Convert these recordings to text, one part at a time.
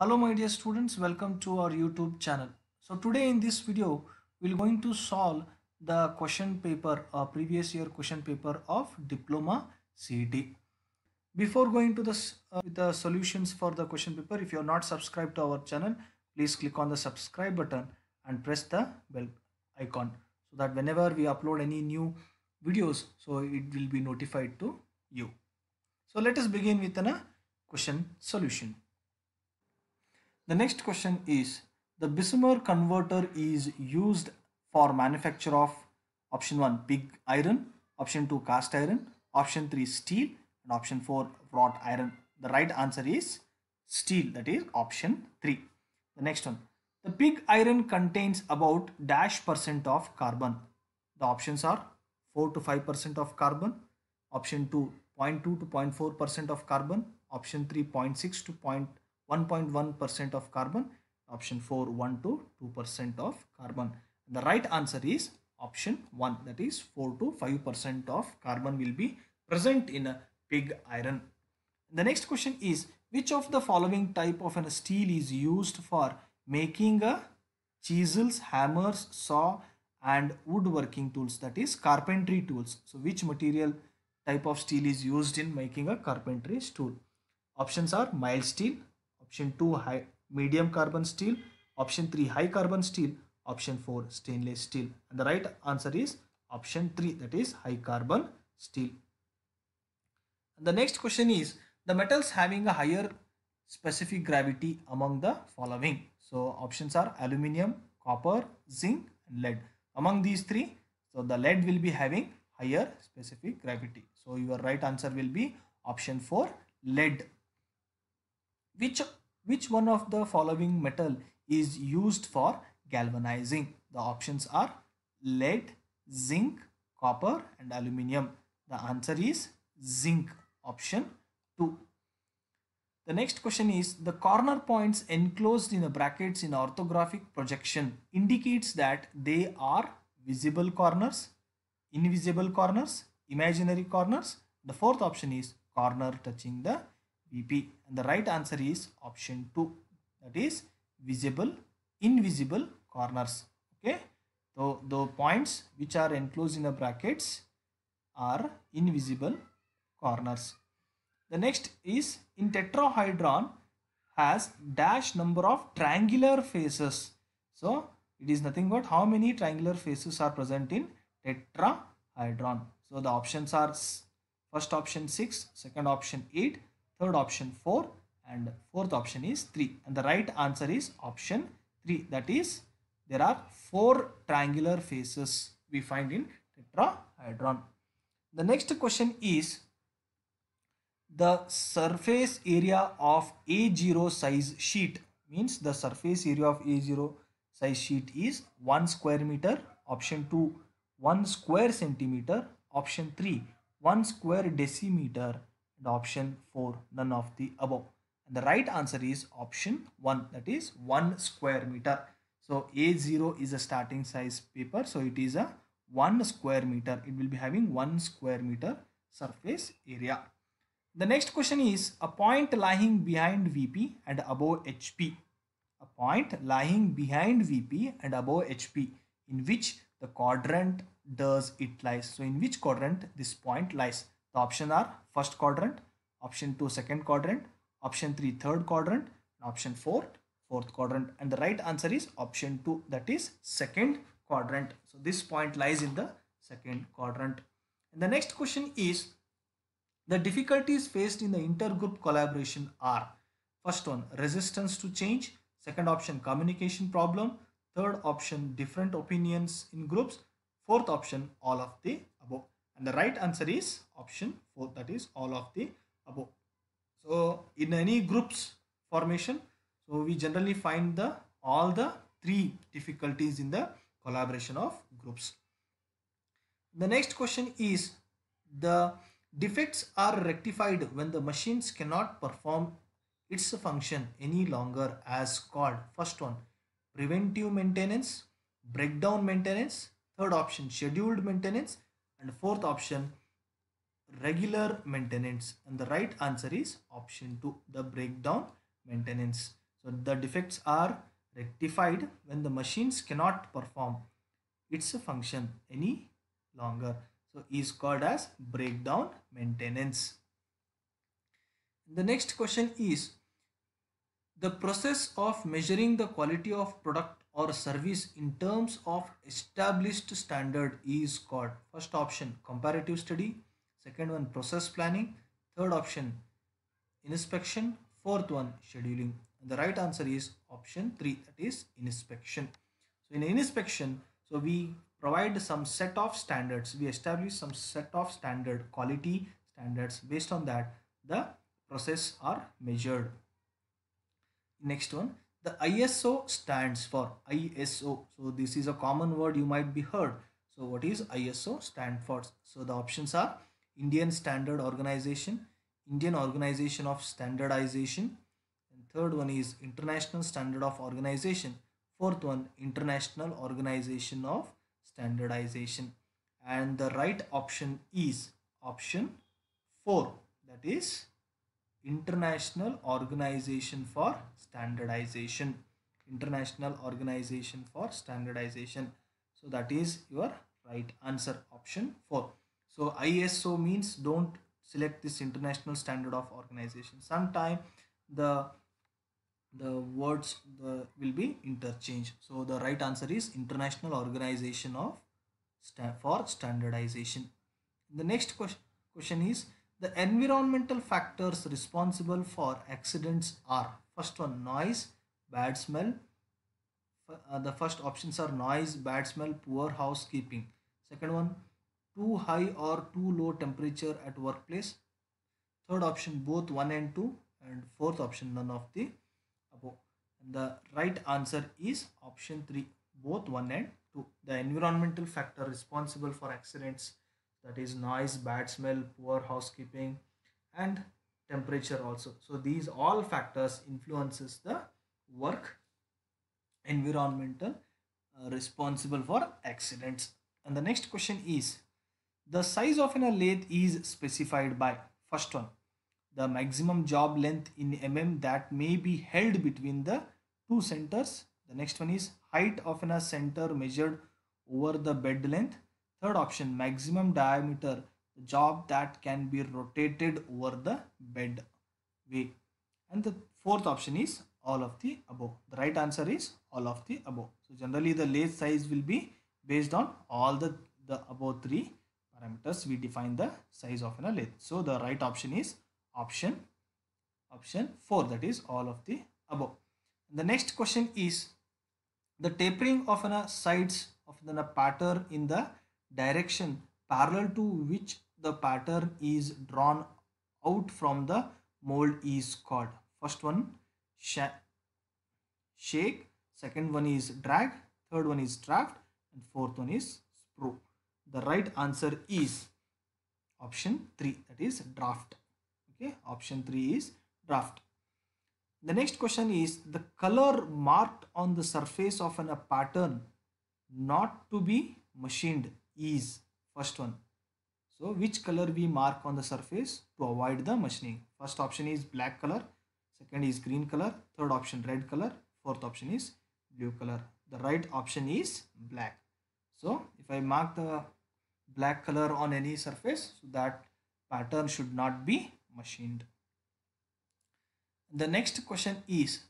Hello my dear students, welcome to our YouTube channel. So today in this video, we're going to solve the question paper, uh, previous year question paper of Diploma CET. Before going to the, uh, the solutions for the question paper, if you're not subscribed to our channel, please click on the subscribe button and press the bell icon so that whenever we upload any new videos, so it will be notified to you. So let us begin with a uh, question solution. The next question is the Bessemer converter is used for manufacture of option 1 pig iron, option 2 cast iron, option 3 steel and option 4 wrought iron. The right answer is steel that is option 3. The next one. The pig iron contains about dash percent of carbon. The options are 4 to 5 percent of carbon, option 2 0.2 to 0.4 percent of carbon, option 3 0.6 to point 1.1% of carbon. Option 4, 1 to 2% of carbon. The right answer is option 1 that is 4 to 5% of carbon will be present in a pig iron. The next question is which of the following type of an steel is used for making a chisels, hammers, saw and woodworking tools that is carpentry tools. So which material type of steel is used in making a carpentry tool? Options are mild steel, option 2 high medium carbon steel option 3 high carbon steel option 4 stainless steel and the right answer is option 3 that is high carbon steel and the next question is the metals having a higher specific gravity among the following so options are aluminium copper zinc and lead among these three so the lead will be having higher specific gravity so your right answer will be option 4 lead which, which one of the following metal is used for galvanizing? The options are lead, zinc, copper and aluminium. The answer is zinc option 2. The next question is the corner points enclosed in the brackets in orthographic projection indicates that they are visible corners, invisible corners, imaginary corners. The fourth option is corner touching the BP. And the right answer is option 2 that is visible, invisible corners. Okay. So the points which are enclosed in the brackets are invisible corners. The next is in tetrahedron has dash number of triangular faces. So it is nothing but how many triangular faces are present in tetrahedron. So the options are first option 6, second option 8, third option 4 and fourth option is 3 and the right answer is option 3 that is there are four triangular faces we find in tetrahedron. The next question is the surface area of A0 size sheet means the surface area of A0 size sheet is 1 square meter option 2 1 square centimeter option 3 1 square decimeter and option 4 none of the above and the right answer is option 1 that is 1 square meter so a0 is a starting size paper so it is a 1 square meter it will be having 1 square meter surface area the next question is a point lying behind vp and above hp a point lying behind vp and above hp in which the quadrant does it lies so in which quadrant this point lies the option are first quadrant, option 2 second quadrant, option 3 third quadrant, and option 4 fourth quadrant. And the right answer is option 2 that is second quadrant. So this point lies in the second quadrant. And the next question is the difficulties faced in the intergroup collaboration are first one resistance to change, second option communication problem, third option different opinions in groups, fourth option all of the and the right answer is option 4, that is all of the above. So in any groups formation, so we generally find the all the three difficulties in the collaboration of groups. The next question is the defects are rectified when the machines cannot perform its function any longer as called first one preventive maintenance breakdown maintenance third option scheduled maintenance and fourth option regular maintenance and the right answer is option 2 the breakdown maintenance so the defects are rectified when the machines cannot perform its function any longer so is called as breakdown maintenance the next question is the process of measuring the quality of product or service in terms of established standard is called first option comparative study, second one process planning, third option inspection, fourth one scheduling. And the right answer is option 3 that is inspection. So in inspection, so we provide some set of standards, we establish some set of standard quality standards based on that the process are measured next one the ISO stands for ISO so this is a common word you might be heard so what is ISO stand for so the options are Indian Standard Organization Indian Organization of Standardization and third one is International Standard of Organization fourth one International Organization of Standardization and the right option is option 4 that is International Organization for Standardization. International Organization for Standardization. So that is your right answer option 4. So ISO means don't select this international standard of organization. Sometime the the words the, will be interchanged. So the right answer is international organization of for standardization. The next question question is the environmental factors responsible for accidents are first one noise, bad smell. Uh, the first options are noise, bad smell, poor housekeeping. Second one, too high or too low temperature at workplace. Third option, both one and two. And fourth option, none of the above. And the right answer is option three, both one and two. The environmental factor responsible for accidents that is noise bad smell poor housekeeping and temperature also so these all factors influences the work environmental uh, responsible for accidents and the next question is the size of an lathe is specified by first one the maximum job length in mm that may be held between the two centers the next one is height of an center measured over the bed length Third option, maximum diameter, the job that can be rotated over the bed way. And the fourth option is all of the above. The right answer is all of the above. So generally the lathe size will be based on all the, the above three parameters we define the size of an lathe. So the right option is option option 4 that is all of the above. And the next question is the tapering of an sides of the pattern in the direction parallel to which the pattern is drawn out from the mold is called first one sh shake second one is drag third one is draft and fourth one is sprue the right answer is option 3 that is draft okay option 3 is draft the next question is the color marked on the surface of an, a pattern not to be machined is first one so which color we mark on the surface to avoid the machining first option is black color second is green color third option red color fourth option is blue color the right option is black so if i mark the black color on any surface so that pattern should not be machined the next question is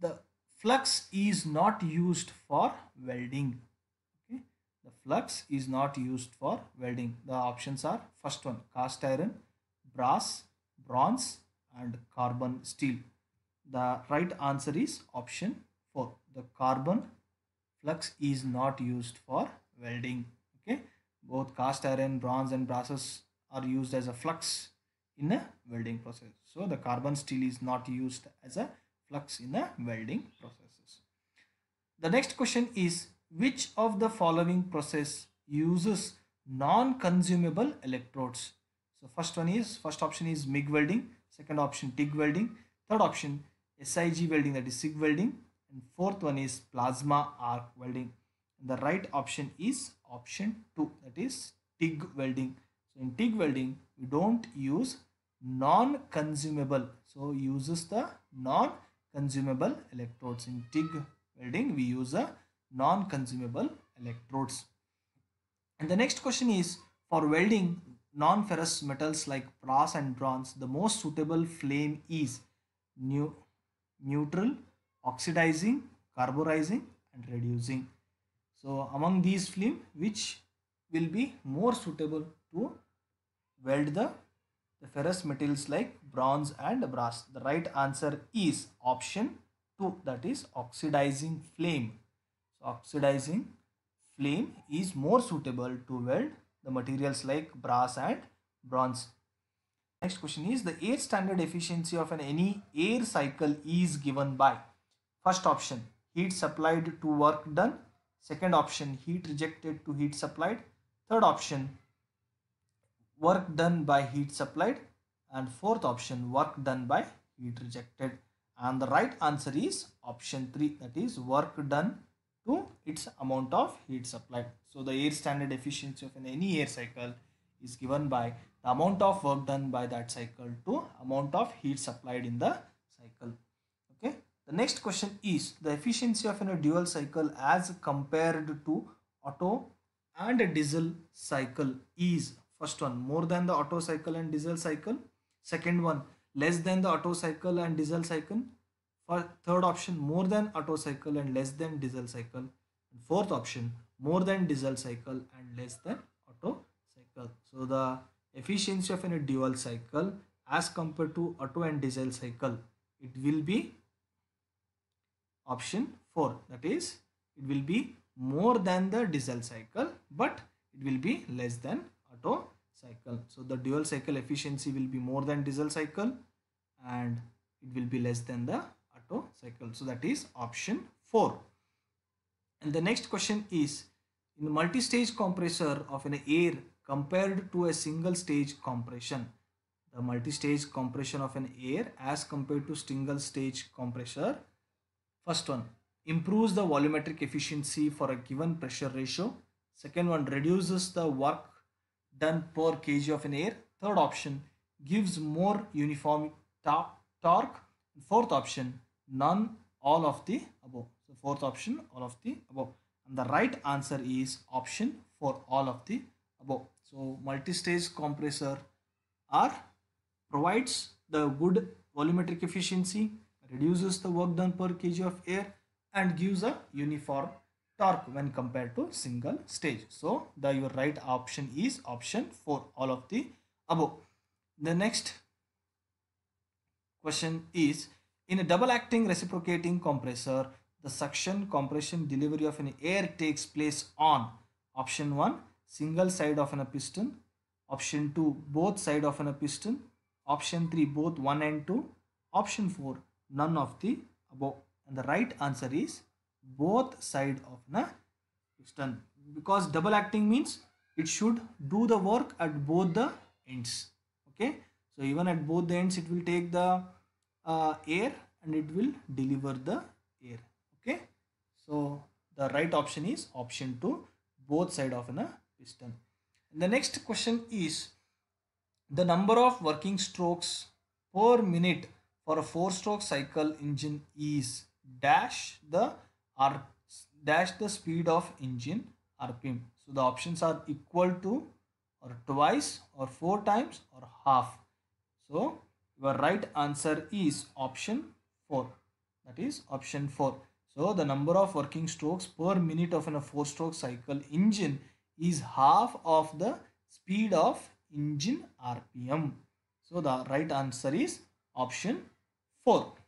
the flux is not used for welding the flux is not used for welding. The options are first one cast iron, brass, bronze and carbon steel. The right answer is option 4. The carbon flux is not used for welding. Okay, both cast iron, bronze and brasses are used as a flux in a welding process. So the carbon steel is not used as a flux in a welding processes. The next question is which of the following process uses non-consumable electrodes? So first one is, first option is MIG welding, second option TIG welding, third option SIG welding that is SIG welding and fourth one is plasma arc welding. And the right option is option 2 that is TIG welding. So in TIG welding we don't use non-consumable so uses the non-consumable electrodes in TIG welding we use a non-consumable electrodes. And the next question is for welding non-ferrous metals like brass and bronze, the most suitable flame is new, neutral, oxidizing, carburizing and reducing. So among these flame, which will be more suitable to weld the, the ferrous metals like bronze and brass? The right answer is option 2 that is oxidizing flame oxidizing flame is more suitable to weld the materials like brass and bronze. Next question is the air standard efficiency of an any air cycle is given by first option heat supplied to work done second option heat rejected to heat supplied third option work done by heat supplied and fourth option work done by heat rejected and the right answer is option 3 that is work done to its amount of heat supplied. So the air standard efficiency of any air cycle is given by the amount of work done by that cycle to amount of heat supplied in the cycle. Okay. The next question is the efficiency of a dual cycle as compared to auto and diesel cycle is first one more than the auto cycle and diesel cycle second one less than the auto cycle and diesel cycle for third option, more than auto cycle and less than diesel cycle. And fourth option, more than diesel cycle and less than auto cycle. So the efficiency of any dual cycle as compared to auto and diesel cycle, it will be option 4 that is it will be more than the diesel cycle but it will be less than auto cycle. So the dual cycle efficiency will be more than diesel cycle and it will be less than the Otto cycle. So that is option 4. And the next question is in the multi-stage compressor of an air compared to a single stage compression. The multi-stage compression of an air as compared to single stage compressor. First one improves the volumetric efficiency for a given pressure ratio. Second one reduces the work done per kg of an air. Third option gives more uniform torque. Fourth option none, all of the above. So fourth option, all of the above. And the right answer is option for all of the above. So multi-stage compressor R provides the good volumetric efficiency, reduces the work done per kg of air and gives a uniform torque when compared to single stage. So the your right option is option for all of the above. The next question is in a double acting reciprocating compressor, the suction compression delivery of an air takes place on option 1 single side of an piston, option 2 both side of an piston, option 3 both 1 and 2, option 4 none of the above and the right answer is both side of a piston because double acting means it should do the work at both the ends okay so even at both the ends it will take the uh, air and it will deliver the air okay so the right option is option 2 both side of a uh, piston and the next question is the number of working strokes per minute for a four stroke cycle engine is dash the r dash the speed of engine rpm so the options are equal to or twice or four times or half so your right answer is option 4. That is option 4. So the number of working strokes per minute of a four stroke cycle engine is half of the speed of engine RPM. So the right answer is option 4.